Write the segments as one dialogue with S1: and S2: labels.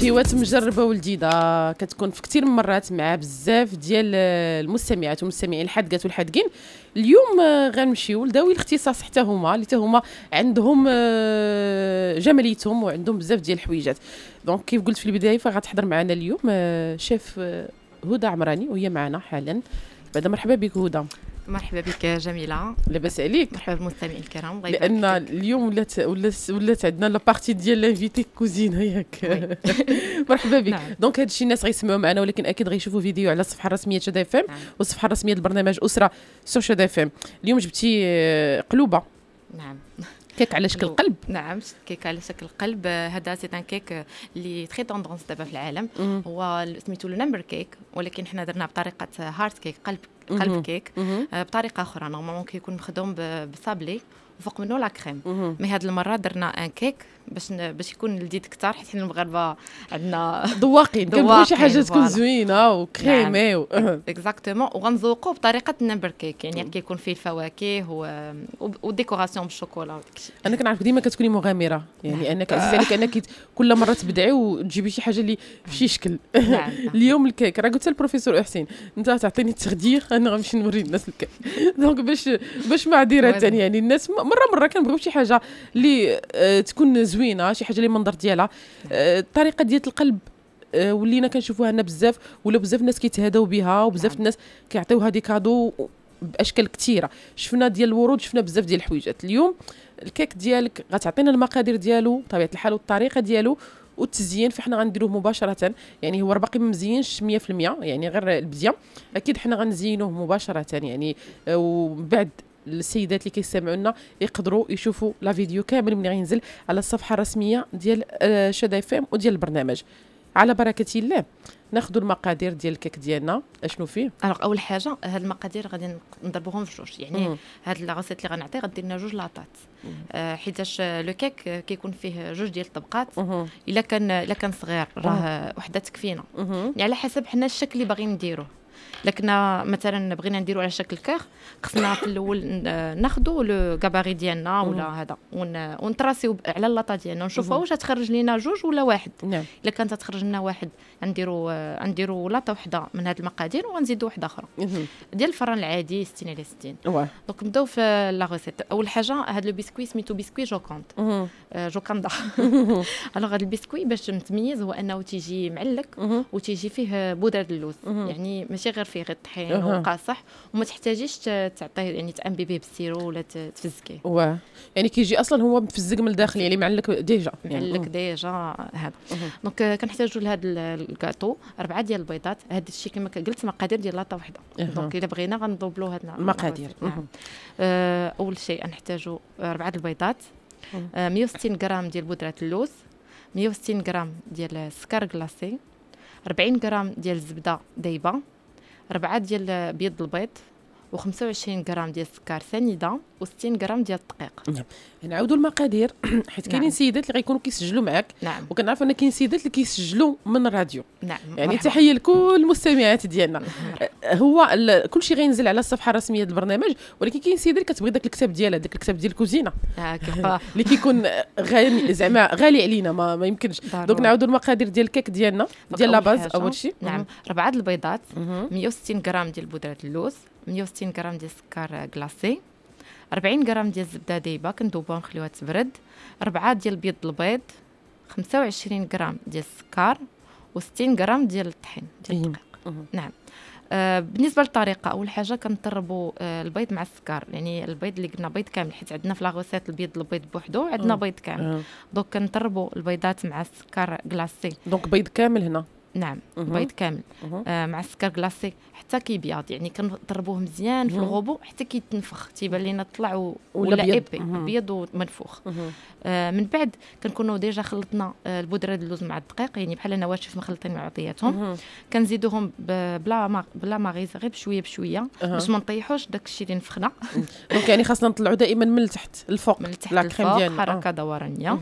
S1: شهوات مجربه ولديده كتكون في كثير من المرات مع بزاف ديال المستمعات والمستمعين الحادقات والحادقين اليوم غنمشيو لذوي الاختصاص حتى هما اللي حتى هما عندهم آه، جماليتهم وعندهم بزاف ديال الحويجات دونك كيف قلت في البدايه فغتحضر معنا اليوم آه، شيف آه، هدى عمراني وهي معنا حالا بعد مرحبا بك هدى مرحبا بك جميله لاباس عليك مرحبا بالمستمعين الكرام لان اليوم ولات ولات ولات عندنا لا بارتي ديال لانفيتي كوزينه ياك مرحبا بك دونك نعم. هاد الشيء الناس غيسمعوا معنا ولكن اكيد غيشوفوا فيديو على الصفحه الرسميه شاد اف ام والصفحه الرسميه للبرنامج اسره سو شاد اف ام اليوم جبتي آه، قلوبه نعم كيك على شكل قلب
S2: نعم كيك على شكل قلب هذا سي ان كيك اللي تري توندونس دابا في العالم هو سميتو نمبر كيك ولكن حنا درناه بطريقه هارت كيك قلب قلب كيك آه، بطريقه اخرى نورمالمون كيكون مخدوم بصابلي وفوق منه لا كريم مي هاد المره درنا ان كيك باش باش يكون لذيذ اكثر حيت حنا المغاربه عندنا ذواقين كنبغيو شي حاجه تكون زوينه
S1: وكريمي
S2: اكزاكتومون وغنذوقوه بطريقه النمبر كيك يعني نعم. كيكون فيه الفواكه
S1: وديكوراسيون بالشوكولا وداكشي انا كنعرف ديما كتكوني مغامره يعني نعم. انك عزيز عليك انك كل مره تبدعي وتجيبي شي حاجه اللي نعم. في شي شكل اليوم الكيك راه قلت البروفيسور حسين انت تعطيني التخدير انا غنمشي نوري الناس الكيك دونك باش باش معذره يعني الناس مره مره كنبغيو شي حاجه اللي آه، تكون زوينه زوينه شي حاجه اللي المنظر ديالها الطريقه آه، ديال القلب آه، ولينا كنشوفوها هنا بزاف ولا بزاف نعم. الناس كيتهداو بها وبزاف الناس كيعطيوها دي كادو باشكال كثيره شفنا ديال الورود شفنا بزاف ديال الحويجات اليوم الكيك ديالك غتعطينا المقادير ديالو بطبيعه الحال والطريقه ديالو والتزيين فحنا غنديروه مباشره يعني هو باقي مزينش 100% يعني غير البديه اكيد حنا غنزينوه مباشره يعني آه، ومن بعد السيدات اللي كيستمعونا يقدروا يشوفوا لا فيديو كامل ملي غينزل على الصفحه الرسميه ديال آه، شاد اف ام وديال البرنامج على بركه الله ناخذوا المقادير ديال الكيك ديالنا اشنو فيه الوغ اول حاجه هاد المقادير غادي نضربوهم في جوج يعني مم. هاد لاغوسيت اللي غنعطي غدير لنا
S2: جوج لاطات آه حيتاش آه، لو كيك آه، كيكون فيه جوج ديال الطبقات الا كان الا كان صغير راه وحده تكفينا يعني على حسب حنا الشكل اللي باغيين نديروه لكن مثلا بغينا نديرو على شكل كاخ خصنا في الاول ناخذوا لو كاباري ديالنا ولا هذا ونتراسيو على اللاطه ديالنا ونشوفوا واش تخرج لينا جوج ولا واحد نعم الا كانت تخرج لنا واحد نديرو نديرو لاطه وحده من هاد المقادير ونزيدو وحده اخرى ديال الفران العادي 60 على 60 دونك نبداو في لا ريسيت اول حاجه هذا لو بيسكوي سميتو بيسكوي جوكونت آه، جوكاندا الوغ هاد البيسكوي باش متميز هو انه تيجي معلك وتيجي فيه بودره اللوز يعني ماشي ماشي غير فيه غير
S1: طحين وقاصح وما تحتاجيش تعطيه يعني تانبي به بالسيرو ولا تفزكيه واه يعني كيجي اصلا هو مفزك من الداخل يعني معلك ديجا يعني معلك ديجا هذا
S2: دونك كنحتاجوا لهذا الكاطو اربعه ديال البيضات هذا الشيء كما قلت مقادير ديال لاطه وحده دونك الا بغينا غندوبلو هاد المقادير نعم. آه، اول شيء نحتاجوا اربعه البيضات 160 آه، غرام ديال بودره اللوز 160 غرام ديال السكر كلاصي 40 غرام ديال الزبده دايبه ربعة ديال بيض البيض و25 غرام ديال السكر سنيده و60 غرام ديال
S1: الدقيق نعم نعاودوا يعني المقادير حيت كاينين نعم. سيدات اللي غيكونوا كيسجلوا معاك نعم وكنعرف ان كاين سيدات اللي كيسجلوا من الراديو نعم يعني مرحبا. تحيه لكل المستمعات ديالنا أه، هو كل شيء غينزل على الصفحه الرسميه البرنامج ولكن كاين سيده اللي كتبغي داك الكتاب ديالها داك الكتاب ديال الكوزينه آه، اللي كيكون غالي زعما غالي علينا ما, ما يمكنش دونك نعاودوا المقادير ديال الكيك ديالنا ديال لاباز اول شيء نعم ربعه البيضات 160
S2: غرام ديال بودره اللوز 160 غرام ديال السكر كلاصي 40 غرام ديال الزبده دايبه كندوبوها ونخليوها تبرد 4 ديال البيض البيض 25 غرام ديال السكر و60 غرام ديال الطحين ديال إيه. الدقيق نعم آه بالنسبه للطريقه اول حاجه كنطربوا آه البيض مع السكر يعني البيض اللي قلنا بيض كامل حيت عندنا في لاغوسيت البيض البيض بوحدو عندنا أه. بيض كامل أه. دونك كنطربوا البيضات مع السكر كلاصي دونك بيض كامل هنا نعم البيض كامل آه مع السكر كلاصي حتى كيبيض يعني كنضربوه مزيان في الغوبو حتى كيتنفخ تيبان لينا طلع و... ولا ايبي ابيض ومنفوخ آه من بعد كنكونوا ديجا خلطنا آه، البودره ديال اللوز مع الدقيق يعني بحال نواشف مخلطين مع بعضياتهم كنزيدوهم بلا ما بلا ما غير بشويه بشويه باش ما نطيحوش داك الشيء اللي نفخنا دونك يعني خاصنا نطلعوا دائما من التحت
S1: الفوق من التحت الفوق حركه آه. دورانيه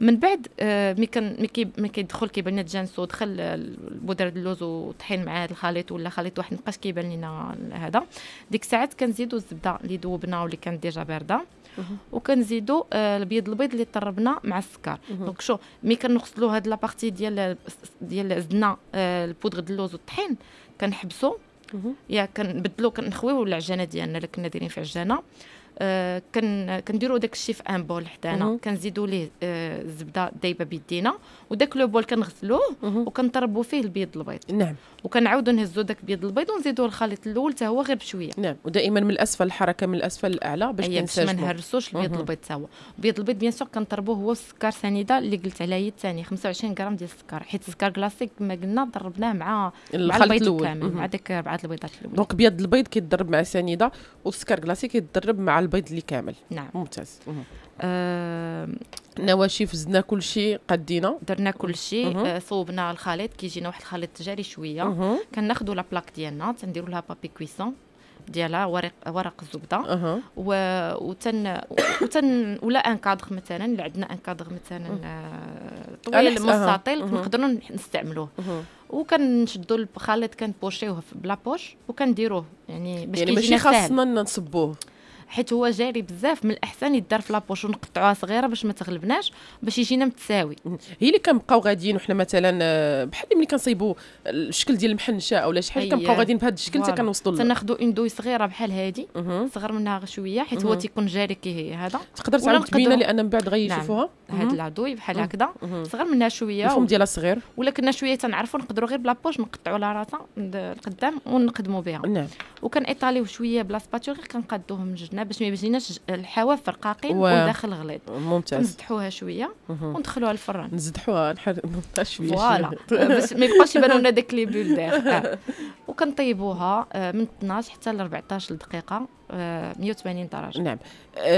S2: من بعد آه، مي كان مي كيدخل كيبان لنا تجانسو دخل البودره اللوز وطحين هذا الخليط ولا خليط واحد مابقاش كيبان لنا هذا ديك الساعات كنزيدو الزبده اللي ذوبنا واللي كانت ديجا بارده وكنزيدو آه، البيض البيض اللي طربنا مع السكر دونك شو مي كنغسلو هاد لابارتي ديال ديال زدنا آه، البودره اللوز والطحين كنحبسو يا كنبدلو كنخويو العجانه ديالنا اللي كنا دايرين في عجانه آه، كن كنديروا داك الشيء في ان بول حدانا كنزيدوا ليه آه، الزبده دايبه بيدينا وداك لو بول كنغسلوه وكنطربوا فيه البيض البيض نعم وكنعاودوا نهزوا داك البيض البيض ونزيدوا الخليط الاول حتى هو غير بشويه نعم ودائما من الاسفل الحركه من الاسفل للاعلى باش ما نهرسوش البيض البيض حتى هو البيض البيض بيان سور كنطربوه هو السكر سنيده اللي قلت هي الثاني 25 غرام ديال السكر حيت السكر كلاسيك كما قلنا ضربناه مع الخليط البيض مع داك ربعه البيضات
S1: الاولى دونك بيض البيض كيتضرب مع سنيده والسكر كلاسيك كيتضرب مع البيض اللي كامل نعم ممتاز آه نواشف زدنا كل شيء قدينا درنا كل
S2: شيء آه صوبنا الخليط كيجينا واحد الخليط تجاري شويه كناخذوا لا بلاك ديالنا تنديروا لها بابي كويسون ديالها ورق ورق الزبده أه. و... وتن وتن ولا ان كادغ مثلا اللي عندنا ان كادغ مثلا آه، طويل مستطيل أه. نقدروا نستعملوه أه. وكنشدوا الخليط كنبوشيوه بلا بوش وكنديروه يعني باش يعني ماشي خاصنا
S1: نصبوه
S2: حيت هو جاري بزاف
S1: من الاحسن يدار في لابوش ونقطعوها صغيره باش ما تغلبناش باش يجينا متساوي هي اللي كنبقاو غاديين وحنا مثلا آه، بحال ملي كنصيبوا الشكل ديال المحنشه ولا شي حاجه كنبقاو غاديين بهذا الشكل حتى كنوصلوا تناخذوا
S2: اون دوي صغيره بحال هادي صغر منها شويه حيت هو تيكون جاري كي هي هذا تقدر تعاود تبينا لان من بعد غيشوفوها نعم. هاد دوي بحال هكذا صغر منها شويه الفم ديالها صغير ولا كنا شويه تنعرفوا نقدروا غير بلابوش نقطعوا لها راسها القدام ونقدموا بها نعم وكان شويه بلا سباتور غير كنقادوهم من حسبنا باش ما يجيناش الحواف فرقاقين و... وداخل غليظ
S1: ممتاز نزدحوها شويه وندخلوها الفران نزدحوها نحر... نحرقوها شويه فوالا باش ما يبقاش يبانو لنا داك لي بول داخل آه.
S2: وكنطيبوها
S1: آه، من 12 حتى ل 14 دقيقه 180 آه، درجه نعم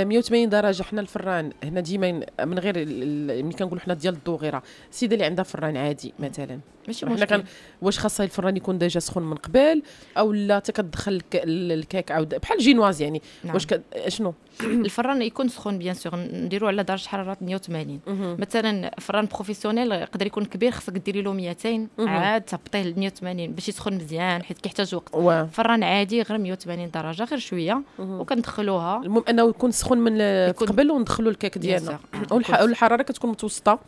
S1: 180 آه، درجه حنا الفران هنا ديما من غير ملي يعني كنقولوا حنا ديال غيره السيده اللي عندها فران عادي مثلا ماشي مشكل كان واش خاصها الفران يكون ديجا سخون من قبل او لا تكدخل الكيك او بحال جينواز يعني نعم. واش شنو الفران يكون
S2: سخون بيان سور نديرو على درجه حراره 180 مثلا فران بروفيسيونيل يقدر يكون كبير خصك ديري له 200 عاد تهبطيه ل 180 باش يسخن مزيان حيت كيحتاج وقت
S1: فران عادي غير 180 درجه غير شويه وكندخلوها المهم انه يكون سخون من قبل وندخلوا الكيك ديالنا والحراره كتكون متوسطه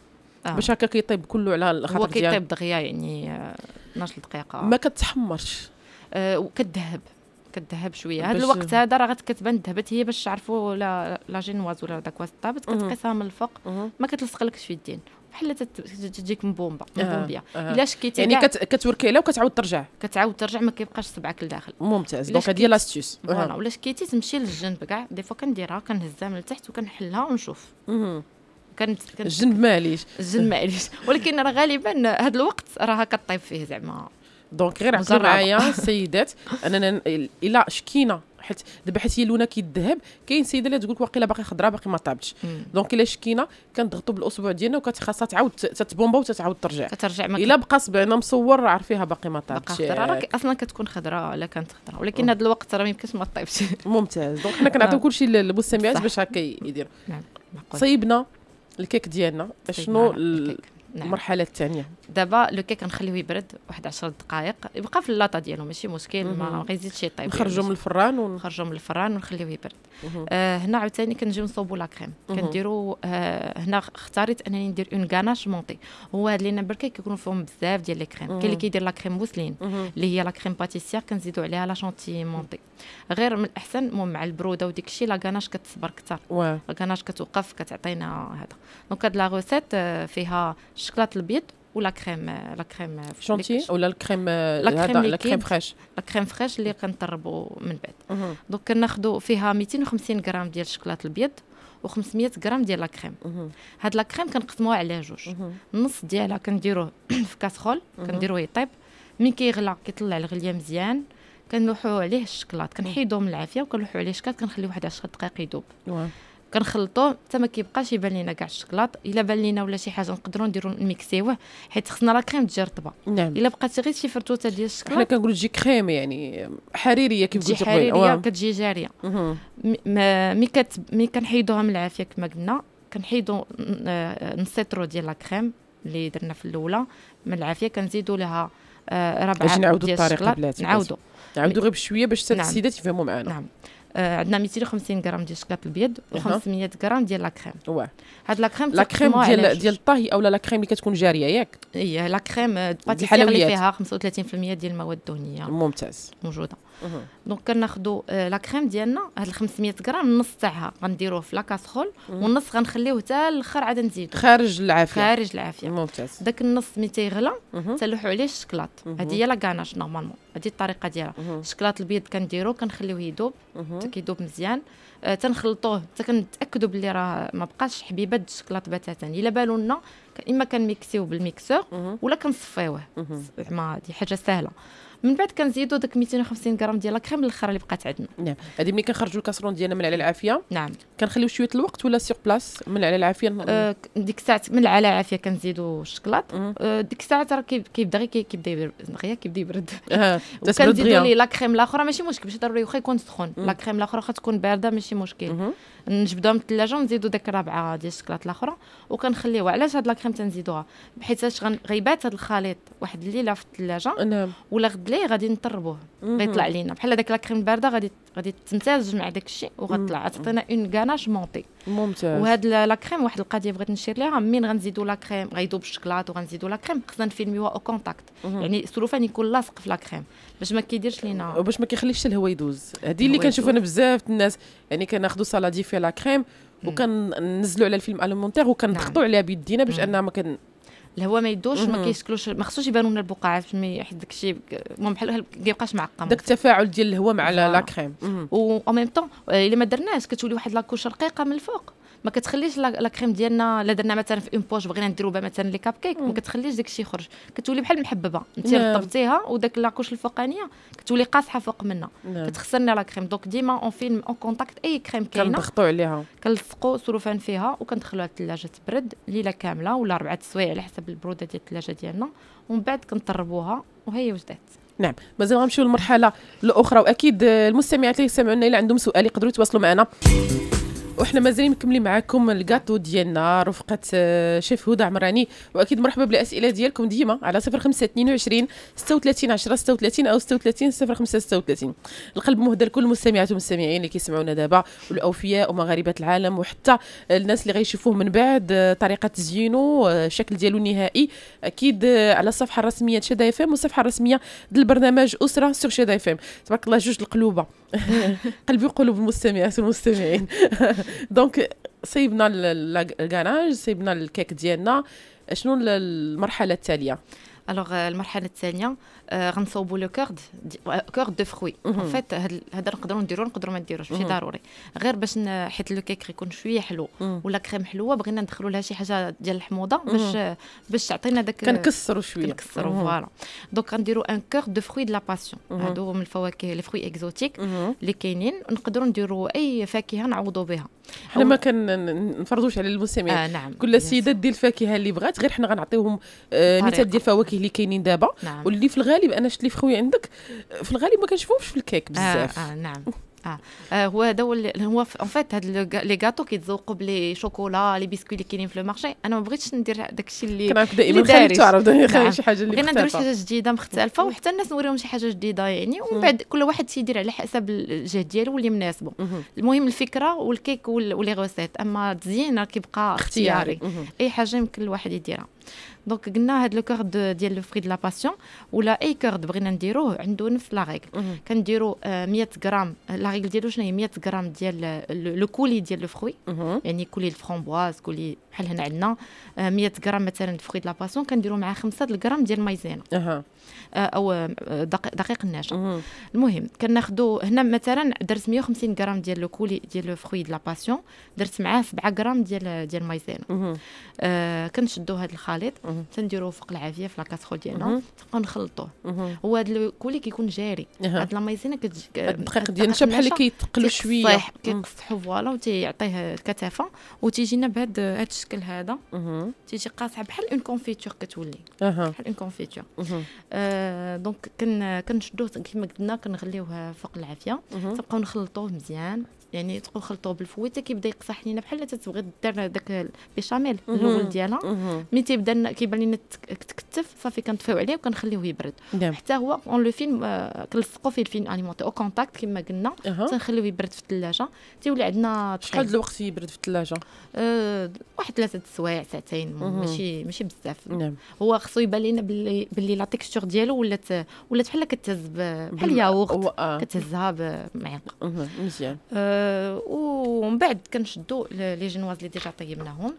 S1: آه. باش هكا كيطيب كله على الخاطر ديالو هو كيطيب دغيا يعني 12 آه، دقيقه ما كتحمرش آه
S2: وكتذهب كتذهب شويه هذا الوقت هذا راه كتبان ذهبت هي باش تعرفوا لا لا جينواز ولا داك واسط كتقيسها من الفوق ما كتلصقلكش في الدين بحال تجيك مبومبه
S1: مبومبيه آه. آه. الا شكيتي يعني كت...
S2: كتوركيلا وكتعاود ترجع كتعاود ترجع ما كيبقاش صبعك لداخل
S1: ممتاز دونك هذه لاستيس فوالا ولا
S2: شكيتي تمشي للجنب كاع دي فوا كنديرها كنهزها من التحت وكنحلها ونشوف كانت الجنب معليش الجنب معليش ولكن راه
S1: غالبا هذا الوقت راها كطيب فيه زعما دونك غير معايا سيدات اننا الا شكينا حيت دابا حيت هي لونه كيذهب كاين سيده اللي تقول لك واقيلا باقي خضراء باقي ما طابتش دونك الا شكينا كنضغطوا بالاسبوع ديالنا وكتخاصها تعاود تتبومبا وتتعاود ترجع كترجع الا بقى صبعنا مصور عارفيها باقي ما طابتش باقي خضراء اصلا كتكون خضراء الا كانت خضراء ولكن هذا الوقت راه ما يمكنش ما طيبش ممتاز دونك حنا كنعطيو كلشي للمستمعات باش هكا يديروا نعم صيبنا الكيك ديالنا شنو نعم. المرحله
S2: الثانيه دابا لو كيك نخليه يبرد واحد 10 دقائق يبقى في اللاطه ديالو ماشي مشكل ما غيزيدش يطيب نخرجو من الفران ونخرجو من الفران ونخليه يبرد آه هنا عاوتاني كنجيو نصوبو لا كريم كنديرو آه هنا اختاريت انني ندير اون غاناش مونطي هو هاد لي نمبر كيك كيكونوا فيهم بزاف ديال لي كريم كاين اللي كيدير لا كريم موسلين اللي هي لا كريم باتيسيير كنزيدو عليها لا شونتي مونطي غير من الاحسن المهم مع البروده وديك الشيء لا غاناش كتصبر كثر لا غاناش كتوقف كتعطينا هذا دونك هاد لا روسيت آه، فيها الشكلاط الابيض ولا كريم لا كريم شونتي ولا الكريم لا كريم فريش كريم فريش اللي كنطربو من بعد دونك كناخذوا فيها 250 غرام ديال الشكلاط الابيض و500 غرام ديال لا كريم هاد لا كريم كنقسموها على جوج النص ديالها كنديروه في كاسرول كنديروه يطيب من كيغلى كيطلع الغليه مزيان كنلوحو عليه الشكلاط كنحيدوه من العافيه وكنلوحو عليه الشكلاط كنخليه واحد 10 دقائق يذوب كنخلطوه حتى ما كيبقاش يبان لينا كاع الشكلاط الا بان لينا ولا شي حاجه نقدروا نديروا نميكسيوه حيت خصنا لا كريم تجي رطبه نعم الا بقات غير شي فرتوته ديال الشكلاط حنا كنقولوا
S1: تجي كريم يعني
S2: حريريه كيف قلتي حريريه كتجي جاريه مي كت مي كنحيدوها من العافيه كما قلنا كنحيدو نسيترو ديال لا كريم اللي درنا في الاولى من العافيه كنزيدوا لها آه، ربعه باش الشكلاط الطريقه بلاتي نعاودوا نعاودوا غير بشويه باش نعم. السيدات يفهموا معنا نعم آه، عندنا 250 غرام ديال الشكلاط الابيض و500 غرام ديال لاكريم واه هاد لاكريم لاكريم ديال ديال الطهي اولا لاكريم اللي كتكون جاريه ياك اي لاكريم كريم آه، باتيسير اللي فيها 35% ديال المواد الدهنيه ممتاز موجوده دونك كناخذوا آه، لا كريم ديالنا هاد 500 غرام النص تاعها غنديروه في لا كاسرول والنص غنخليوه حتى الاخر عاد نزيدو خارج
S1: العافيه خارج العافيه ممتاز
S2: داك النص ملي تيغلى تلوحوا عليه الشكلاط هادي هي لا غاناش نورمالمون هادي الطريقه ديالها الشكلاط البيض كنديروه كنخليوه يذوب حتى كيذوب مزيان آه تنخلطوه حتى كنتاكدوا بلي راه ما بقاش حبيبات الشكلاط بتاتا الا بالو لنا اما كنميكسيو بالميكسور ولا كنصفيوه زعما هادي حاجه سهله من بعد كنزيدوا داك 250 غرام
S1: ديال لاكريم الاخر اللي بقات عندنا نعم هذه ملي كنخرجوا الكاسرون ديالنا من على العافيه نعم كنخليو شويه الوقت ولا سيغ بلاس من على العافيه آه ديك الساعه من على العافيه كنزيدوا الشكلاط آه
S2: ديك الساعه راه كيبدا غير كيبدا غير كيبدا يبرد آه كنزيدوا ليه لاكريم الاخرى ماشي مشكل ماشي ضروري واخا يكون سخون لاكريم الاخرى واخا تكون بارده ماشي مشكل نجبدوها من الثلاجه ونزيدو ديك الرابعه ديال الشكلاط الاخرى وكنخليوها علاش هاد لاكريم تنزيدوها اش غيبات هاد الخليط واحد الليله في الثلاجه نعم ولا غد ليه غادي نطربوه غيطلع لينا بحال هذاك لاكريم البارده غادي غادي تمتزج مع داك الشيء وغطلع تعطينا اون غاناش مونتي
S1: ممتاز وهاد
S2: لا كريم واحد القضيه بغيت نشير ليها من غنزيدو لا كريم غيذوب الشكلاط وغنزيدو لا كريم
S1: خصنا نفيلميو او كونتاكت يعني السلوفان يكون لاصق في لا كريم باش ما كيديرش لينا وباش ما كيخليش الهواء يدوز هذه اللي كنشوف انا بزاف الناس يعني كناخذوا سالادي فيها لا كريم وكننزلوا على الفيلم المونتير وكنضغطوا نعم. عليها بيدينا باش انها ما كان الهواء ما يدوش ما كيشكلوش ما خصوش يبانوا لنا البقعات باش حيت داك الشيء المهم بحال ما كيبقاش معقم داك التفاعل
S2: ديال الهواء مع لا كريم و ميم طون الا ما درناش كتولي واحد لاكوش رقيقه من الفوق ما كتخليش لا كريم ديالنا الا درنا مثلا في اون بوش بغينا نديرو بها مثلا لي كاب كيك ما كتخليش داكشي يخرج كتولي بحال محببه انت نعم. رطبتيها وداك لاكوش الفوقانيه كتولي قاصحه فوق منها نعم. كتخسرنا لا كريم دونك ديما اون فيلم اون كونتاكت اي كريم كاينه كنضغطوا عليها كنلصقوا صروفان فيها وكندخلوها الثلاجه تبرد ليله كامله ولا اربعه سوايع على حسب البروده ديال الثلاجه ديالنا ومن بعد كنطربوها وهي وجدات
S1: نعم مازال غنمشيو للمرحله الاخرى واكيد المستمعات اللي سمعونا الا عندهم سؤال يقدروا يتواصلوا معنا وإحنا مازالين مكملين معاكم الكاتو ديالنا رفقة آه، شيف هدى عمراني وأكيد مرحبا بالأسئلة ديالكم ديما على 05 22 36 10 36 أو 36 05 36 القلب مهدى لكل المستمعات والمستمعين اللي كيسمعونا دابا والأوفياء ومغاربة العالم وحتى الناس اللي غيشوفوه من بعد آه، طريقة تزيينه آه، الشكل ديالو النهائي أكيد على الصفحة الرسمية شادا اف ام والصفحة الرسمية ديال البرنامج أسرة سور شادا اف ام تبارك الله جوج القلوبة قلبي وقلوب المستمعات والمستمعين دونك سيبنا الكراج سيبنا الكيك ديالنا شنو المرحله التاليه الوغ euh, المرحله الثانيه آه، غنصوبوا لو كورد آه، كورد دو فروي
S2: ان فيت هذا نقدروا نديروه نقدروا ما نديروش ماشي ضروري غير باش حيت لو كيك يكون شويه حلو ولا كريم حلوه بغينا ندخلوا لها شي حاجه ديال الحموضه باش باش تعطينا داك كنكسروا شويه كنكسروا فوالا دونك غنديروا ان كور دو فروي دو لا باسيون هادو من الفواكه لي
S1: فروي اكزوتيك اللي كاينين نقدروا نديروا اي فاكهه نعوضوا بها حنا ما كنفرضوش على المستمعين آه نعم. كل سيده دير الفاكهه اللي بغات غير حنا غنعطيوهم آه مثال ديال الفواكه اللي كاينين دابا نعم. واللي في الغالب انا شفت في خويا عندك في الغالب ما كنشوفهمش في الكيك آه، بزاف آه, آه نعم اه, آه، هو هذا هو هو اون فيت هاد لي غاتو كيتذوقوا
S2: بلي شوكولا لي بيسكوي اللي كاينين في مارشي انا ما بغيتش ندير داكشي اللي كنعرف دائما خلينا تعرف دائما نعم. شي حاجه اللي بغينا نديرو شي حاجه جديده مختلفه وحتى الناس نوريهم شي حاجه جديده يعني ومن بعد كل واحد تيدير على حسب الجهد ديالو واللي مناسبه المهم الفكره والكيك ولي غوسيت اما التزيين كيبقى اختياري اي حاجه يمكن الواحد يديرها دونك قلنا هاد لو كورد ديال لو فري دو لا باسيون ولا اي كورد بغينا نديروه عنده نفس لا ريغل كنديرو 100 غرام لا ريغل ديالو شنو هي 100 غرام ديال لو كولي ديال لو فروي يعني كولي الفرومبواز كولي بحال هنا عندنا 100 غرام مثلا فري دو لا باسيون كنديرو معاه 5 غرام ديال مايزينا او دقيق الناشا المهم كناخدو هنا مثلا درت 150 غرام ديال لو كولي ديال لو فروي دو لا باسيون درت معاه 7 غرام ديال ديال المايزينا كنشدو هذا الخليط تنديروه فوق العافيه في لاكاسرول ديالنا تبقاو نخلطوه هو هذا الكولي كيكون جاري هاد المايزينا الدقيق ديالنا بحال اللي كيتقلو شويه كيقصحو فوالا وتيعطيه الكثافه وتيجينا بهذا الشكل هذا تيجي قاصحه بحال اون كونفيتور كتولي بحال اون كونفيتور آه، دونك كنشدوه كما قلنا كنغليوه فوق العافيه تبقاو نخلطوه مزيان يعني تقول خلطوه بالفويته كيبدا يقصح لينا بحال تتبغي دير داك البيشاميل الاول ديالها مي تيبدا كيبان لينا تكتف صافي كنطفيو عليه وكنخليوه يبرد نعم. حتى هو اون لو فيلم كنلصقو فيه الفيلم اليمونتي او كونتاكت كما قلنا تنخليوه يبرد في الثلاجه تيولي عندنا شحال د الوقت يبرد في الثلاجه أه واحد ثلاثه سوايع ساعتين ماشي ماشي بزاف نعم. هو خصو يبان لنا باللي باللي لا تيكستور ديالو ولات ولات بحال كتهز بحال ياغورت آه. كتهزها بمعيقه مزيان أه ومن بعد كنشدو لي جينواز اللي ديجا طيبناهم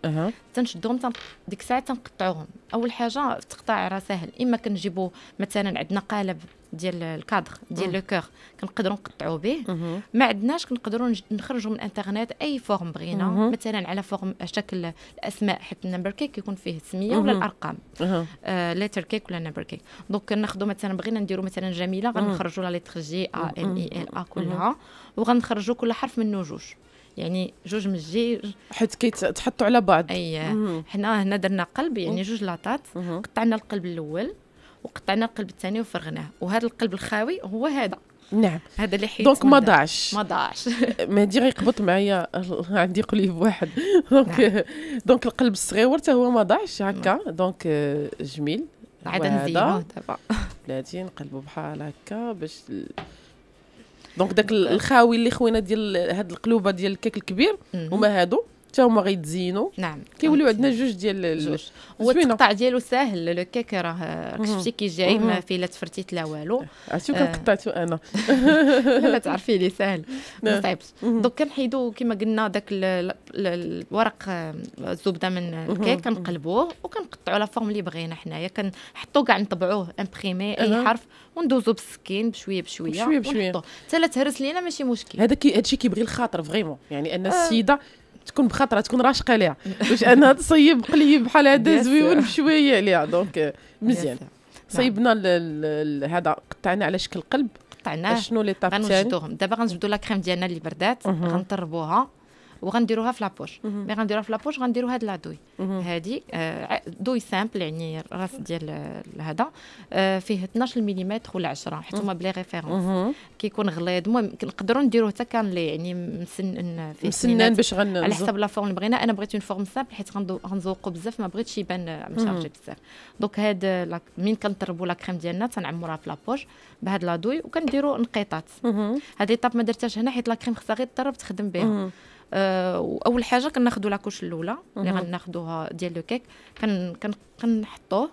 S2: تنشدوهم ديك الساعه تنقطعوهم اول حاجه التقطاع راه ساهل اما كنجيبو مثلا عندنا قالب ديال الكادر ديال لو كور كنقدروا نقطعوا به ما عندناش كنقدروا نخرجوا من الانترنت اي فورم بغينا مثلا على فورم شكل الاسماء حيت النمبر كيك يكون فيه السميه ولا الارقام ليتر كيك آه، ولا نمبر كيك دونك ناخذوا مثلا بغينا نديروا مثلا جميله غنخرجوا لا ليتر جي ا ام اي ال ا كلها وغنخرجوا كل حرف منه جوج يعني جوج من جي حيت كيتحطوا على بعض اي حنا هنا درنا قلب يعني جوج لاطات قطعنا القلب الاول وقطعنا القلب الثاني وفرغناه وهذا القلب الخاوي هو هذا
S1: نعم هذا
S2: اللي حيت دونك ما ضاعش ما
S1: ضاعش ما دير يقبط معايا عندي قليب واحد دونك نعم. دونك القلب الصغير حتى هو ما ضاعش هكا نعم. دونك آه، جميل عاد نزينوه دابا بلاتي نقلبو بحال هكا باش دونك داك الخاوي اللي خوينا ديال هاد القلوبه ديال الكيك الكبير هما هادو حتى هما غيتزينوا نعم كيوليو عندنا جوج ديال جوج والتقطع ديالو ساهل لو كيك
S2: راه شفتي كي جاي ما فيه لا تفرتيت لا والو عرفتي كان قطعتو انا لا تعرفي لي ساهل ما صعيبش دوك كنحيدو كما قلنا داك الورق الزبده من الكيك كنقلبوه وكنقطعو لا فورم اللي بغينا حنايا كنحطو كاع نطبعوه امبريمي اي حرف وندوزو بالسكين بشويه بشويه بشويه بشويه
S1: حتى لا تهرس لينا ماشي مشكل هذا هادشي كيبغي الخاطر فريمون يعني ان السيده تكون بخطره تكون راشقه ليها باش انا تصيب قليب بحال هذا زويون بشويه ليها دونك مزيان نعم. صيبنا هذا قطعنا على شكل قلب قطعناه شنو لي طاب الثاني
S2: دابا غنجبدوا لا كريم ديالنا اللي بردات غنطربوها وغنديروها في لابوش مي غنديروها في لابوش غنديرو هاد لا دوي هادي آه، دوي سامبل يعني راس ديال آه، هذا آه، فيه 12 ملم ولا 10 حيت هما بلي ريفيرونس كيكون غليظ المهم نقدروا نديروه حتى كان لي يعني مسنن فيه مسنن باش غنزوق على حسب لا فورم اللي بغينا انا بغيت اون فورم سامبل حيت غنزوقو بزاف ما بغيتش يبان مشارجي بزاف دونك هاد من كنطربوا لا كريم ديالنا تنعمروها في لابوش بهاد لا دوي وكنديروا نقيطات هاد ليطاب ما درتهاش هنا حيت لا كريم خصها غير تضرب تخدم بها آه، واول حاجه كناخذوا لاكوش الاولى اللي غناخذوها ديال لو كيك كنحطوه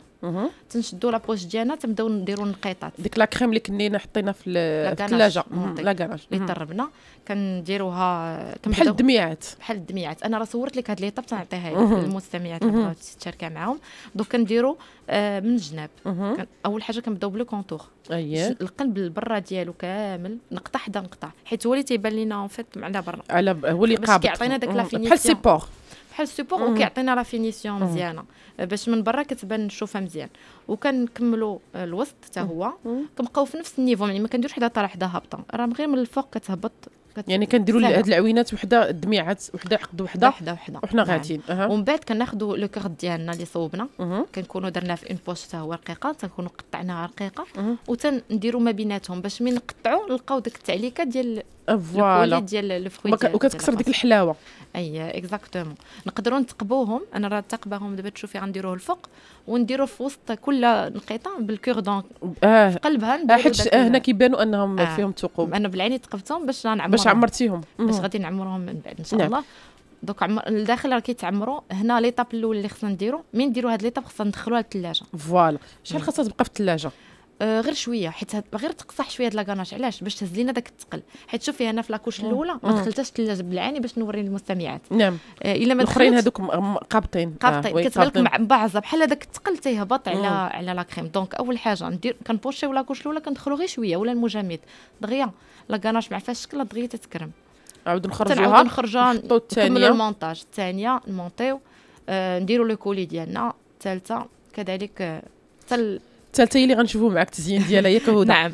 S2: تنشدوا لابوش ديالنا تنبداو نديروا النقيطات ديك لا كريم اللي كنا حطينا في الثلاجه لا كراج اللي طربنا كنديروها بحال الدميعات بحال الدميعات انا راه صورت لك هاد ليطاب تنعطيها للمستمعات اللي تشارك معاهم دوك كنديروا آه من الجناب اول حاجه كنبداو بلو كونتور أيه. القلب البرا ديالو كامل نقطع حدا نقطع حيت هو اللي تيبان لينا اون فيت على برا
S1: على هو اللي قابض كيعطينا داك لافينيسيون بحال سيبور
S2: بحال السوبور وكيعطينا لا فينيسيون مزيانه آه، باش من برا كتبان نشوفها مزيان وكنكملوا آه، الوسط حتى هو كنبقاو في نفس النيفو يعني ما كنديروش حدا طرح حدا هابطه راه غير من الفوق كتهبط يعني كنديروا هاد العوينات وحده الدميعات وحده حقد وحده وحده وحده وحنا نعم. غاتين أه. ومن بعد كناخذوا لو كغد ديالنا اللي صوبنا كنكونوا درناه في اون بوش حتى هو رقيقه تنكونوا قطعناها رقيقه وتنديروا ما بيناتهم باش من نقطعوا نلقاو ديك التعليكه ديال آه، فوالا ديال الفخوي وكتكسر ديك الحلاوه اي اكزاكتومون نقدروا نتقبوهم انا راه تقباهم دابا تشوفي غنديروه الفوق ونديروا في وسط كل نقيطه بالكوردون آه. في قلبها آه، حيت آه، هنا
S1: كيبانوا انهم آه. فيهم ثقوب
S2: انا بالعين تقبتهم باش نعمر باش باش عمرتيهم باش غادي نعمرهم من بعد ان شاء نعم. الله دوك عمر الداخل راه كيتعمروا هنا ليطاب الاول اللي خصنا نديرو مين نديرو هاد ليطاب خصنا ندخلوها للثلاجه فوالا شحال خاصها تبقى في الثلاجه آه، غير شويه حيت غير تقصح شويه لا كاناش علاش باش تهز لينا داك الثقل حيت شوفي انا في لاكوش الاولى ما دخلتش الثلاجه بالعاني باش نوري للمستمعات
S1: نعم آه الا ما الاخرين هذوك قابطين قابطين آه. كتبان لك
S2: مبعزه بحال هذاك الثقل تيهبط على على لا كريم دونك اول حاجه ندير كنبوشيو لاكوش الاولى كندخلو غير شويه ولا المجمد دغيا لا كاناش مع فيها الشكل دغيا تتكرم نعاودو نخرجوها نعاودو نخرجوها نكملو المونتاج الثانيه نمونطيو آه نديرو لو كولي ديالنا الثالثه كذلك آه،
S1: حتى الثالثه اللي غنشوفو معك التزيين ديالها ياك هدى نعم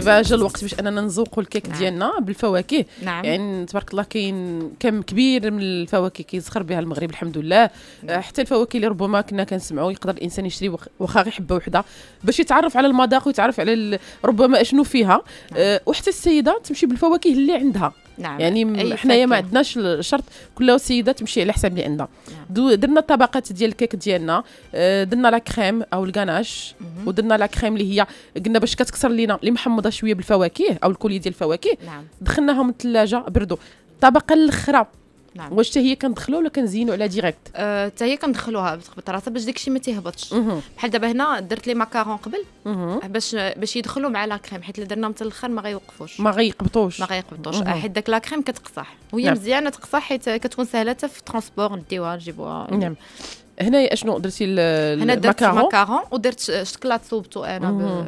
S1: دابا جا الوقت باش اننا نذوقوا الكيك نعم. ديالنا بالفواكه نعم. يعني تبارك الله كاين كم كبير من الفواكه كيزخر بها المغرب الحمد لله نعم. آه، حتى الفواكه اللي ربما كنا كنسمعوا يقدر الانسان يشري واخا غير حبه وحده باش يتعرف على المذاق ويتعرف على ربما شنو فيها آه، نعم. أه وحتى السيده تمشي بالفواكه اللي عندها نعم يعني حنايا ما عندناش الشرط كل سيده تمشي على حساب اللي عندها نعم. درنا الطبقات ديال الكيك ديالنا آه، درنا لا كريم او الكاناش ودرنا لا كريم اللي هي قلنا باش كتكسر لينا اللي محمد نهضه شويه بالفواكه او الكولي ديال الفواكه نعم. دخلناهم الثلاجه بردوا الطبقه الاخرى نعم واش حتى أه، هي كندخلوها ولا كنزينوا على ديريكت حتى أه هي كندخلوها بالراسه باش داكشي ما تيهبطش بحال
S2: دابا هنا درت لي ماكارون قبل باش باش يدخلوا مع لا كريم حيت الا درناهم حتى ما غيوقفوش ما غيقبطوش ما غيقبطوش حيت داك لا كريم كتقصح وهي نعم. مزيانه تقصح حيت كتكون سهله حتى في الترونسبور نديوها نجيبوها نعم
S1: هنايا اشنو درتي هنا درت ماكارون
S2: ودرت شكلاط صوبتو انا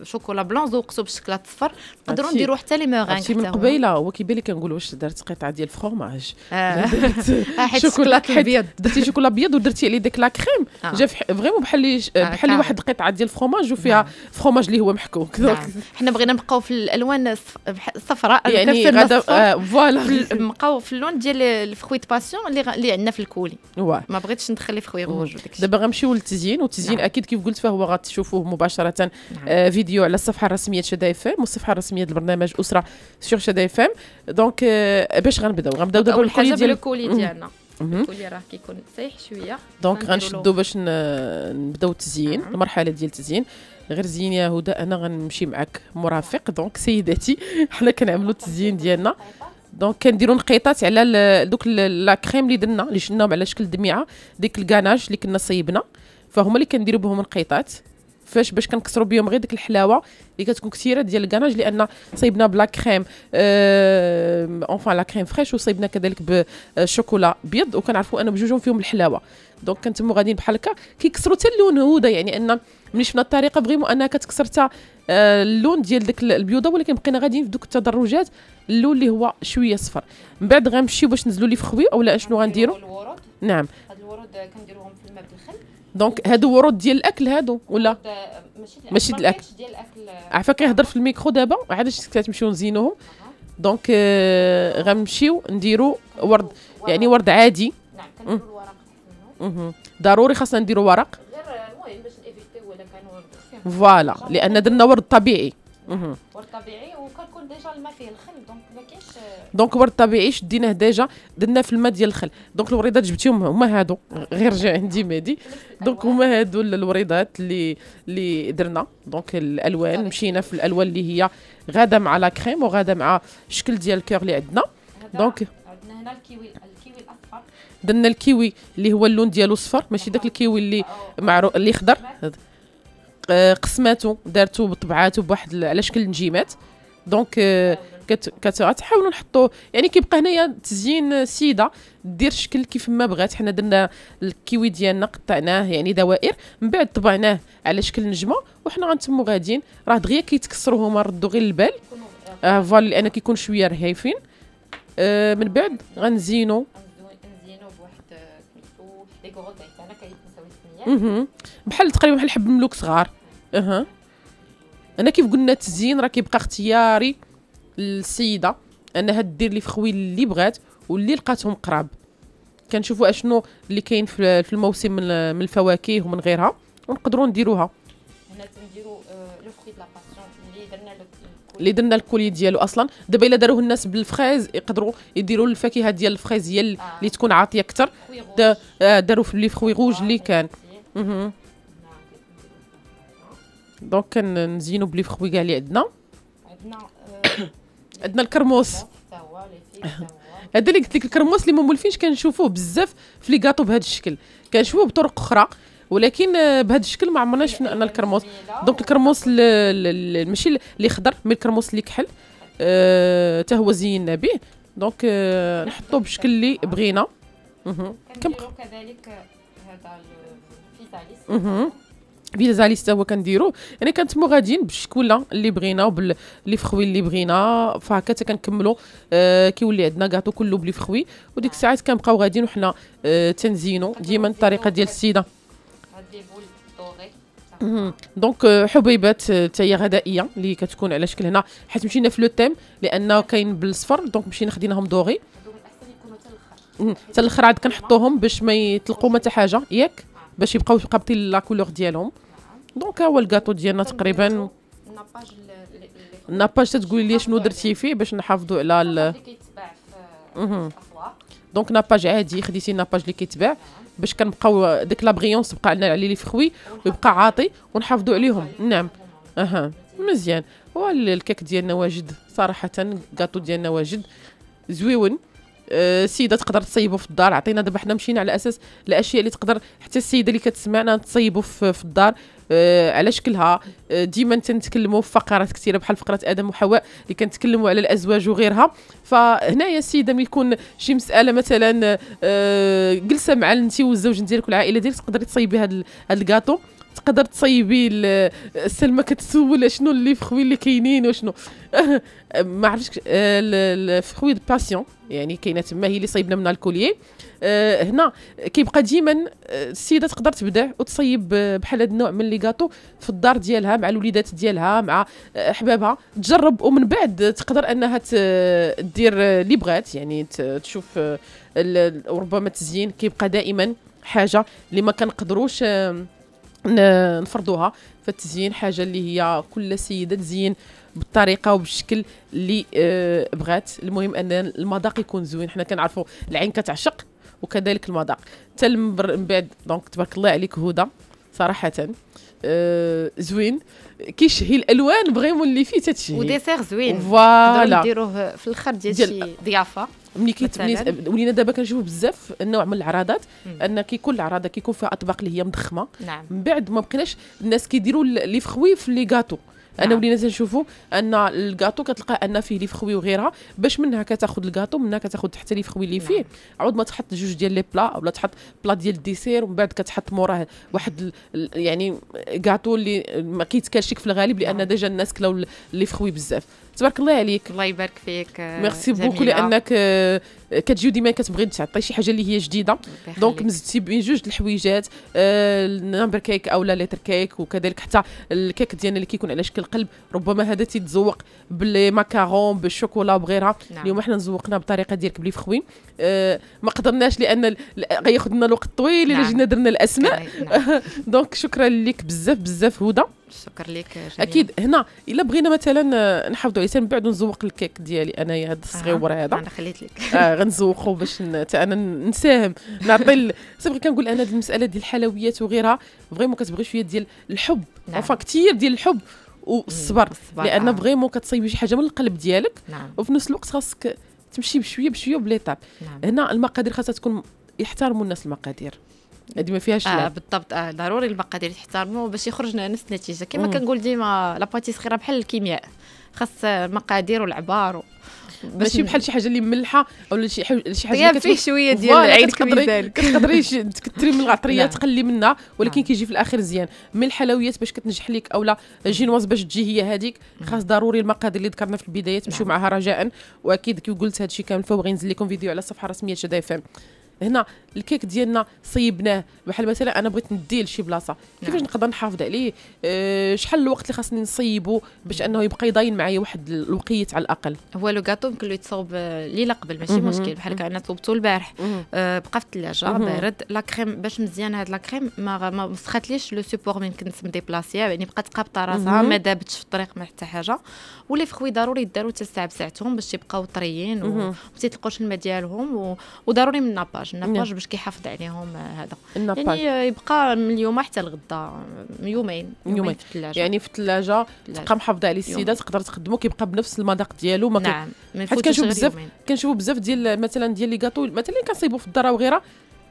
S1: بشوكولا بلون ذوقته بالشكلاط الصفر نقدروا نديروا حتى لي موغان حتى من قبيله هو كيبان لي كنقول واش درت قطعه ديال الفرماج آه. آه، شوكولا ابيض درتي شوكولا ابيض ودرتي عليه ديك لا كريم آه. جا فريمون بحال بحال لي واحد قطعه ديال الفرماج وفيها نعم. فرماج اللي هو محكوك نعم. حنا بغينا نبقاو في الالوان الصفراء يعني غدا فوالا
S2: نبقاو في اللون
S1: ديال الفخويت باسيون اللي عندنا في الكولي ما بغيتش ندخل الفخوي غوج دابا غنمشيو للتزيين والتزيين نعم. اكيد كيف قلت فهو غتشوفوه مباشره نعم. آه فيديو على الصفحه الرسميه شدا اف ام والصفحه الرسميه للبرنامج اسره سيغ شدا اف ام دونك آه باش غنبداو غنبداو دابا الكولي ديال الكولي ديالنا الكولي
S2: راه كيكون سايح شويه دونك غنشدو باش
S1: نبداو التزيين نعم. المرحله ديال التزيين غير زين يا هدى انا غنمشي معاك مرافق دونك سيداتي حنا كنعملوا التزيين ديالنا دونك كنديروا نقيطات على دوك لا كريم اللي درنا اللي شلناهم على شكل دميعه ديك الكاناج اللي كنا صيبنا فهما اللي كنديروا بهم نقيطات فاش باش كنكسروا بهم غير ديك الحلاوه اللي كتكون كثيره ديال الكاناج لان صيبنا بلا كريم اونفان لا كريم فريش وصيبنا كذلك بالشوكولا آه، ابيض وكنعرفوا ان بجوجهم فيهم الحلاوه دونك كنتمو غاديين بحال هكا كيكسروا حتى اللون هودا يعني ان ملي شفنا الطريقه بغيمو انها كتكسر حتى آه، اللون ديال ديك البيوضه ولكن بقينا غاديين في دوك التدرجات اللون اللي هو شويه صفر من بعد غنمشيو باش نزلوا لي فخوي اولا شنو غنديروا نعم
S2: هاد الورود كنديروهم في الماء بالخل
S1: دونك هادو ورود ديال الاكل هادو ولا آه، ماشي ديال الاكل عفاك كيهضر في الميكرو دابا عاد كتمشيو نزينوهم دونك آه غنمشيو نديرو ورد يعني ورد عادي نعم كنديرو الورق ضروري خاصنا نديرو ورق فوالا لان درنا ورد طبيعي ورد طبيعي
S2: وكنكون ديجا الماء فيه الخل دونك ما كاينش
S1: دونك ورد طبيعي شديناه ديجا درنا في الماء ديال الخل دونك الوريدات جبتيهم هما هادو غير جا عندي مادي دونك أيوة. هما هادو الوريدات اللي اللي درنا دونك الالوان مشينا في الالوان اللي هي غاده مع لا كريم وغاده مع الشكل ديال الكور اللي عندنا دونك
S2: عندنا هنا الكيوي الكيوي الاصفر
S1: درنا الكيوي اللي هو اللون ديالو صفر ماشي داك الكيوي اللي معروف اللي خضر آه، قسماتو دارتو بطبعاتو بواحد على شكل نجيمات دونك آه، كتحاولوا نحطوا يعني كيبقى هنايا تزيين سيده دير شكل كيف ما بغات حنا درنا الكيوي ديالنا قطعناه يعني دوائر من بعد طبعناه على شكل نجمه وحنا غنتمو غاديين راه دغيا كيتكسروا هما ردوا غير البال آه فوالا لان كيكون شويه رهيفين آه من بعد غنزينو اها بحال تقريبا بحال حب ملوك صغار اها انا كيف قلنا التزيين راه كيبقى اختياري للسيده انها دير لي فخوي اللي بغات واللي لقاتهم قراب كنشوفوا اشنو اللي كاين في الموسم من الفواكه ومن غيرها ونقدروا نديروها
S2: هنا تنديروا آه، لو فخي اللي درنا
S1: اللي درنا الكولي ديالو اصلا دابا الا داروه الناس بالفريز يقدروا يديروا الفاكهه ديال الفريز هي اللي آه. تكون عاطيه اكثر آه، داروا في لي فخوي غوج اللي كان اها دونك نزينو بلي فخوي كاع اللي عندنا عندنا آه، الكرموس هذا اللي قلت لك الكرموس اللي ما مولفينش كنشوفوه بزاف في لي كاطو بهذا الشكل كنشوفوه بطرق اخرى ولكن آه، بهذا الشكل ما عمرنا شفنا ان الكرموس دونك الكرموس ماشي اللي خضر مي الكرموس اللي كحل حتى آه، هو زينا به دونك نحطوه بالشكل اللي بغينا كنديرو كذلك
S2: هذا اها
S1: فيزا ليست هو كنديرو يعني كنتمو غاديين بالشكوله اللي بغينا وباللي فخوي اللي بغينا فهكا حتى كنكملو آه كيولي عندنا كاطو كله بلي فخوي وديك الساعات كنبقاو غاديين وحنا آه تنزينو ديما الطريقه ديال السيده دونك آه، حبيبات حتى آه، هي غذائيه اللي كتكون على شكل هنا حيت مشينا في لو تيم لانه كاين بالصفر دونك مشينا خديناهم دوري حتى الاخر عاد كنحطوهم باش ما يطلقوا ما حتى حاجه ياك باش يبقاو قابطين لا كولور ديالهم دونك ها هو الكاطو ديالنا تقريبا
S2: الناباج
S1: الناباج تتقولي لي شنو درتي فيه باش نحافظوا على اللي كيتباع في دونك ناباج عادي خديتي ناباج اللي كيتباع باش كنبقاو ديك لا بقى لنا على لي فخوي ويبقى عاطي ونحافظوا عليهم نعم اها مزيان هو الكيك ديالنا واجد صراحه الكاطو ديالنا واجد زويون آه، السيده تقدر تصيبو في الدار عطينا دابا حنا مشينا على اساس الاشياء اللي تقدر حتى السيده اللي كتسمعنا تصيبو في, في الدار آه على شكلها آه ديما تنتكلموا في فقرات كثيره بحال فقره ادم وحواء اللي كنتكلموا على الازواج وغيرها فهنايا السيده ملي يكون شي مساله مثلا آه جلسه مع انت والزوج ديالك والعائله ديالك تقدري تصيبي هاد هاد الكاطو تقدر تصيبي السلمى كتسول شنو اللي فخوي اللي كاينين وشنو ما عرفتش آه، الفخوي باسيون يعني كاينه تما هي اللي صيبنا منها الكوليي آه، هنا كيبقى ديما آه، السيده تقدر تبدع وتصيب بحال هذا النوع من لي كاطو في الدار ديالها مع الوليدات ديالها مع احبابها تجرب ومن بعد تقدر انها تدير اللي بغات يعني تشوف وربما التزيين كيبقى دائما حاجه اللي ما كنقدروش نفرضوها فالتزيين حاجه اللي هي كل سيده تزين بالطريقه وبالشكل اللي أه بغات المهم ان المذاق يكون زوين حنا كنعرفوا العين كتعشق وكذلك المذاق حتى من بعد دونك تبارك الله عليك هدى صراحه أه زوين كيشهي الالوان فريمون اللي فيه تتشهي وديسير زوين فوالا
S2: نديروه في الاخر ديال شي
S1: ضيافه ملي كيتبني ولينا دابا كنشوفوا بزاف النوع من العراضات ان كيكون العراضه كيكون فيها اطباق اللي هي مضخمه نعم. من بعد ما بقيناش الناس كيديروا لي فخوي في لي غاتو نعم. انا ولينا تنشوفوا ان الكاطو كتلقى ان فيه لي فخوي وغيرها باش منها كتاخذ الكاطو منها كتاخذ حتى لي فخوي اللي نعم. فيه عاود ما تحط جوج ديال لي بلا ولا تحط بلا ديال الديسير ومن بعد كتحط موراه واحد يعني كاطو اللي ما كيتكالش في الغالب لان نعم. ديجا الناس كلاو لي فخوي بزاف تبارك الله عليك الله يبارك فيك آه، ميرسي بوكو لانك آه، كتجي ديما كتبغي تعطي شي حاجه اللي هي جديده دونك مزدتي بين جوج الحويجات النمبر آه، كيك لا ليتر كيك وكذلك حتى الكيك ديالنا اللي كيكون على شكل قلب ربما هذا تيتزوق بالماكارون ماكارون بالشوكولا وغيرها نعم. اليوم احنا نزوقنا بطريقه ديال كبلي فخوي أه ما قدرناش لان غياخذ لنا الوقت طويل الا نعم. جينا درنا الاسماء نعم. دونك شكرا لك بزاف بزاف هدى شكر لك جميل. اكيد هنا الا بغينا مثلا آه، نحافظوا عليه من بعد نزوق الكيك ديالي انايا هذا الصغيور هذا انا خليت لك اه غنزوقو باش حتى انا نساهم نعطي صافي كنقول انا هذه المساله ديال الحلويات وغيرها فريمون كتبغي شويه ديال الحب نعم. كثير ديال الحب والصبر لان آه. فريمون شي حاجه من القلب ديالك نعم. وفي نفس الوقت خاصك تمشي بشويه بشويه وبليطاب نعم. هنا المقادير خاصها تكون يحترموا الناس المقادير هذه ما فيهاش آه
S2: بالضبط آه ضروري المقادير تحترموا باش يخرج نفس النتيجه كما كنقول ديما صغيرة بحال الكيمياء خاص المقادير
S1: والعبار و... ماشي بحال شي حاجه اللي ملحه ولا شي حاجه اللي حاجه فيه شويه ديال العين كتقدري كتقدري تكثري من العطريه نعم. تقلي منها ولكن نعم. كيجي في الاخر زيان من الحلويات باش كتنجح ليك اولا جينواز باش تجي هي هذيك خاص ضروري المقادير اللي ذكرنا في البدايه تمشيو نعم. معها رجاء واكيد كي قلت هذا الشيء كامل فوق غينزل لكم فيديو على الصفحه الرسميه شدا اف ام هنا الكيك ديالنا صيبناه بحال مثلا انا بغيت نديه لشي بلاصه كيفاش نعم. نقدر نحافظ عليه أه شحال الوقت اللي خاصني نصيبه باش انه يبقى يضاين معايا واحد الوقيت على الاقل هو لو غاتو يمكن له يتصاوب آه، ليله قبل ماشي مشكل بحال هكا انا صوبته البارح أه
S2: بقى في الثلاجه بارد لا كريم باش مزيان هاد لا كريم ما ما مسختليش لو سوبور من كنت مديبلاسيا يعني بقات قابطه راسها ما دابتش في الطريق ما حتى حاجه ولي فخوي ضروري يداروا حتى الساعه بساعتهم باش يبقاو طريين وما تيتلقوش الماء ديالهم وضروري من ناباج النباج النباج باش
S1: كيحافظ عليهم آه، هذا يعني آه، يبقى من اليوم حتى الغدا آه، يومين يومين في الثلاجه يعني في الثلاجه تبقى محافظه عليه السيده تقدر تخدمه كيبقى بنفس المذاق ديالو ما نعم حيت كنشوف بزاف كنشوفوا بزاف ديال مثلا ديال لي كاطو مثلا كنصيبوا في الدار وغيرها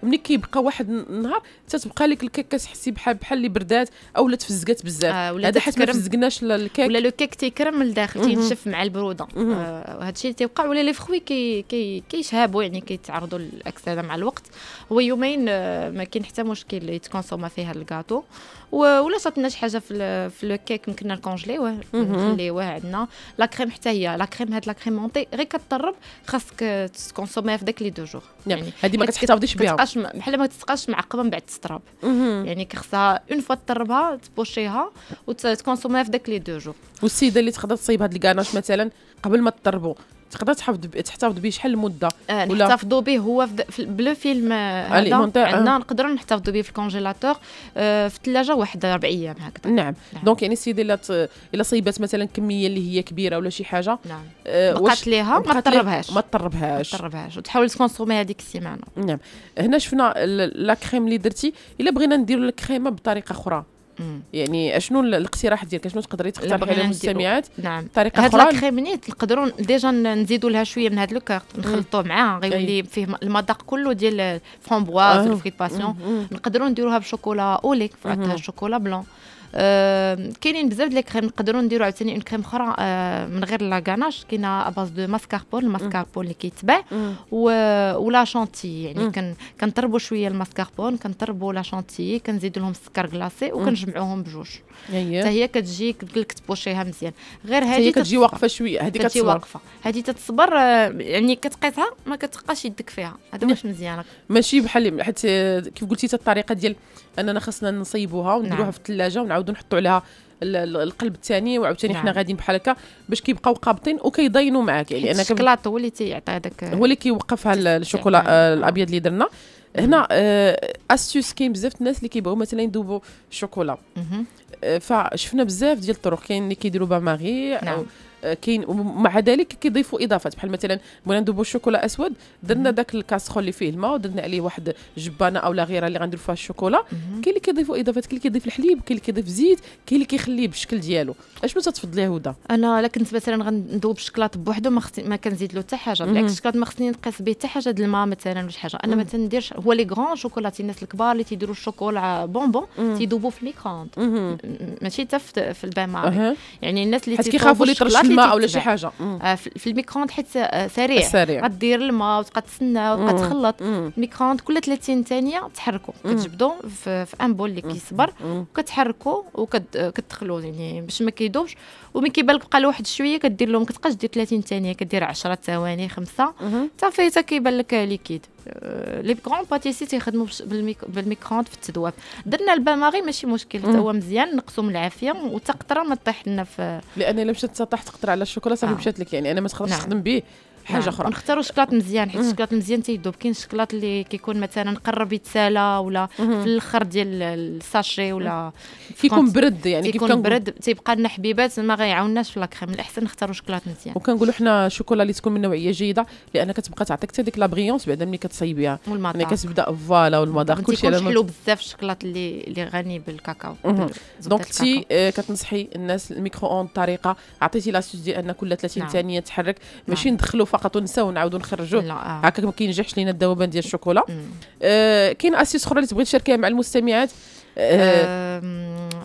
S1: ملي كيبقى واحد النهار تتبقى لك الكيك كتحسي بحال بحال اللي بردات او لا تفزقات بزاف آه هذا حيت ما فزقناش الكيك ولا لو كيك تيكرم من الداخل تينشف مع البروده
S2: آه الشيء اللي تيوقع ولا لي فخوي كي كي كيشهابوا يعني كيتعرضوا للاكسده مع الوقت هو يومين آه، ما كاين حتى مشكل يتكونسوما فيها الكاطو ولا شي حاجه في في لو كيك يمكننا نكونجليوه نخليوه عندنا لا كريم حتى هي لا كريم هاد لا كريم مونتي غير كتطرب خاصك تكونسوميها في داك لي دو جوغ
S1: نعم. يعني هذه ما كتحتفظيش بها
S2: بحال ما تسقاش معقبه من بعد تستراب يعني خاصها اون فوا تطربها
S1: تبوشيها وتكونسوميها في داك لي دو جوغ والسيده اللي تقدر تصيب هاد الكاناش مثلا قبل ما تطربو تقدر تحافظ تحتفظ به شحال المده آه، ولا نحتفظوا به هو في بلو فيلم آه، آه. عندنا نقدروا نحتفظوا به في الكونجيلاتور في الثلاجه واحد اربع ايام هكذا نعم. نعم دونك يعني السيد الا الا صيبات مثلا كميه اللي هي كبيره ولا شي حاجه نعم آه ليها ما تطربهاش ما تطربهاش ما تطربهاش وتحاول تكونسومي هذيك السيمانه نعم هنا شفنا لا كريم اللي درتي الا بغينا نديروا الكريمه بطريقه اخرى يعني اشنو الاقتراح ديالك شنو تقدري تقترحي على المستمعات نعم طريقه هاد
S2: لاكريمنيت نقدروا ديجا نزيدوا لها شويه من هاد لوكارت نخلطوه معاه غيولي فيه المذاق كله ديال الفramboise آه. الفريت باسيون نقدروا نديروها بشوكولا اوليك فراتها شوكولا بلون آه، كاينين بزاف ديال الكريم نقدروا نديروا عاوتاني اون كريم اخرى من غير لا غاناش كاينه اباز دو ماسكاربون الماسكاربون اللي كيتباع ولا شانتي يعني كن كنطربوا شويه الماسكاربون كنطربوا لا شانتي كنزيد لهم السكر كلاصي وكنجمعوهم بجوج حتى هي كتجي لك تبوشيها مزيان غير هذه كتجي واقفه شويه هذه كتجي واقفه
S1: هذه تتصبر آه، يعني كتقيسها ما كتبقاش يدك فيها
S2: هذا واش مزيان
S1: ماشي بحال حيت كيف قلتي الطريقه ديال اننا خصنا نصيبوها ونديروها نعم. في الثلاجه ونعاودوا نحطوا عليها القلب الثاني وعاوتاني نعم. حنا غاديين بحال هكا باش كيبقاو قابطين وكيضاينوا معاك يعني انا الشوكولاته هو اللي تيعطي هذاك هو اللي كيوقفها الشوكولا آه، الابيض اللي درنا هنا استوس آه، كاين بزاف الناس اللي كيبغيو مثلا يذوبوا الشوكولا آه، فشفنا بزاف ديال الطرق كاين اللي كيديروا باماري نعم. كاين ومع ذلك كيضيفوا اضافات بحال مثلا بغينا نذوبوا الشوكولا اسود درنا داك الكاسخو اللي فيه الماء ودرنا عليه واحد جبانه او غيرها اللي غندير فيها الشوكولا كاين اللي كيضيفوا اضافات كاين اللي كيضيف الحليب كاين اللي كيضيف زيت كاين اللي كيخليه بالشكل ديالو اشنو تتفضلي هدى انا الا كنت مثلا غندوب الشكلاط
S2: بوحدو ما, خصني ما كنزيد له حتى حاجه بالعكس الشكلاط ما خصني نقيس به حتى حاجه د الماء مثلا ولا حاجه انا ما تنديرش هو لي غران شوكولات الناس الكبار اللي تيديروا الشوكولا بونبون تيذوبوا في الميكروند ماشي حتى في البان يعني الناس اللي تيخافوا اللي الماء ولا شي حاجه آه، في الميكروند حيت آه، سريع سريع غدير الماء وتبقى تسنى وتبقى تخلط الميكروند كل 30 ثانيه تحركوا كتجبدوا في, ان بول اللي كيصبر وكتحركوا وكتدخلوا يعني باش ما كيدوبش ومن كيبان لك بقى واحد شويه كدير لهم كتبقاش دير 30 ثانيه كدير 10 ثواني خمسه حتى فايته كيبان لك ليكيد لي كرون باتيسي تيخدموا بالميكرون في التدواب درنا الباماري ماشي مشكل هو مزيان نقصوا من العافيه وتقطره ما طيح لنا في لان الا مشات تطيح تقطر على الشوكولا صافي آه. مشات لك يعني انا ما تقدرش نعم. تخدم به حاجه نعم، اخرى نختاروا شكلاط مزيان حيت الشكلاط مزيان تيذوب كاين الشكلاط اللي كيكون مثلا قرب يتسالى ولا في الاخر ديال الساشي ولا كيكون برد يعني كيكون برد تيبقى لنا حبيبات ما غيعاوناش في لاكريم من الاحسن نختاروا شكلاط مزيان
S1: وكنقولوا حنا شوكولا اللي تكون من نوعيه جيده لان كتبقى تعطيك حتى ديك لا بريونس بعدا ملي كتصيبيها ملي يعني كتبدا فوالا والمذاق كلشي على حلو بزاف الشكلاط اللي اللي غني بالكاكاو دونك تي آه، كتنصحي الناس الميكرو اون طريقه عطيتي لاسوس ديال ان كل 30 نعم. ثانيه تحرك نعم. ماشي ندخلوا فقط ونساو نعاودو نخرجو آه. هكاك ما كينجحش لينا الذوبان ديال الشوكولا آه كاين اسيس اخرى اللي تبغي تشاركيها مع المستمعات آه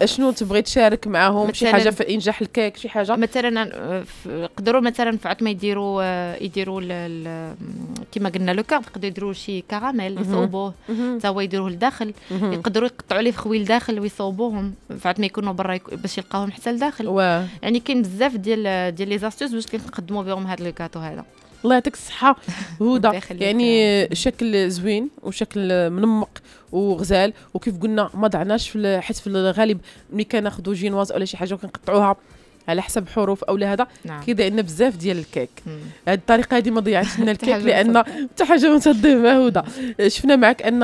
S1: آه شنو تبغي تشارك معاهم شي حاجه في انجاح الكيك شي حاجه مثلا آه، يقدروا مثلا في
S2: عطمه يديروا آه، يديروا كما قلنا لو كارب يقدروا يديروا شي كراميل يصوبوه حتى هو يديروه لداخل يقدروا يقطعوا لي فخوي خويل داخل ويصوبوهم في ما يكونوا برا باش يلقاوهم حتى لداخل يعني كاين بزاف ديال ديال لي زاستوز باش كنقدموا بهم
S1: هذا الكاتو هذا الله يعطيك الصحه هدى يعني شكل زوين وشكل منمق وغزال وكيف قلنا ما ضعناش في حيت في الغالب ملي كناخذوا جينواز ولا شي حاجه وكنقطعوها على حسب حروف او لهذا نعم. كيضيع لنا بزاف ديال الكيك هذه الطريقه هذه ما ضيعتش لنا الكيك لان حتى حاجه ما تضيع هدى شفنا معك ان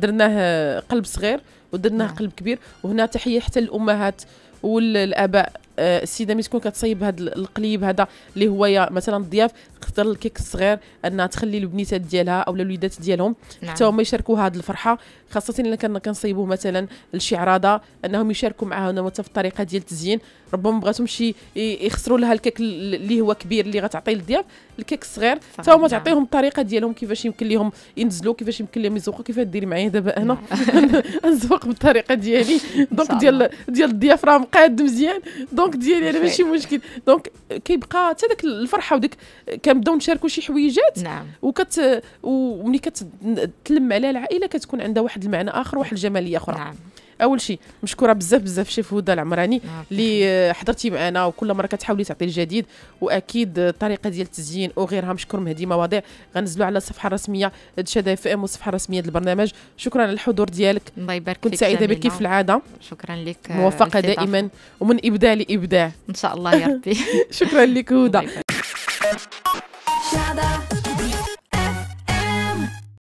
S1: درناه قلب صغير ودرناه نعم. قلب كبير وهنا تحيه حتى للامهات والاباء آه، السيده ملي تكون كتصايب هذا القليب هذا اللي هو يا مثلا الضياف تقدر الكيك الصغير انها تخلي البنيتات ديالها او الوليدات ديالهم نعم. حتى هما يشاركوا هذه الفرحه خاصه الا كنا كنصيبوه مثلا لشي عراضه انهم يشاركوا معها حتى في الطريقه ديال التزيين ربما بغاتهم شي يخسروا لها الكيك اللي هو كبير اللي غتعطي للضياف الكيك الصغير حتى هما نعم. تعطيهم الطريقه ديالهم كيفاش يمكن لهم ينزلوا كيفاش يمكن لهم يزوقوا كيفاش ديري معايا دابا انا نعم. نزوق بالطريقه ديالي دونك ديال ديال الضياف راه مقاد مزيان دونك الدونك ديالي انا ماشي مشكل دونك كيبقى حتى داك الفرحه وديك كنبداو نشاركوا شي حويجات نعم وكت وملي كتلم عليها العائله كتكون عندها واحد المعنى اخر واحد الجماليه اخرى نعم اول شيء مشكوره بزاف بزاف شيف هدى العمراني آه، اللي حضرتي معنا وكل مره كتحاولي تعطي الجديد واكيد الطريقه ديال التزيين وغيرها مشكور مهدي مواضيع غنزلوا على الصفحه الرسميه شاده اف ام والصفحه الرسميه البرنامج شكرا على الحضور ديالك الله يبارك فيك كنت سعيده بك كيف العاده شكرا لك آه، موفقه دائما ومن ابداع لابداع ان شاء الله يا ربي شكرا لك هدى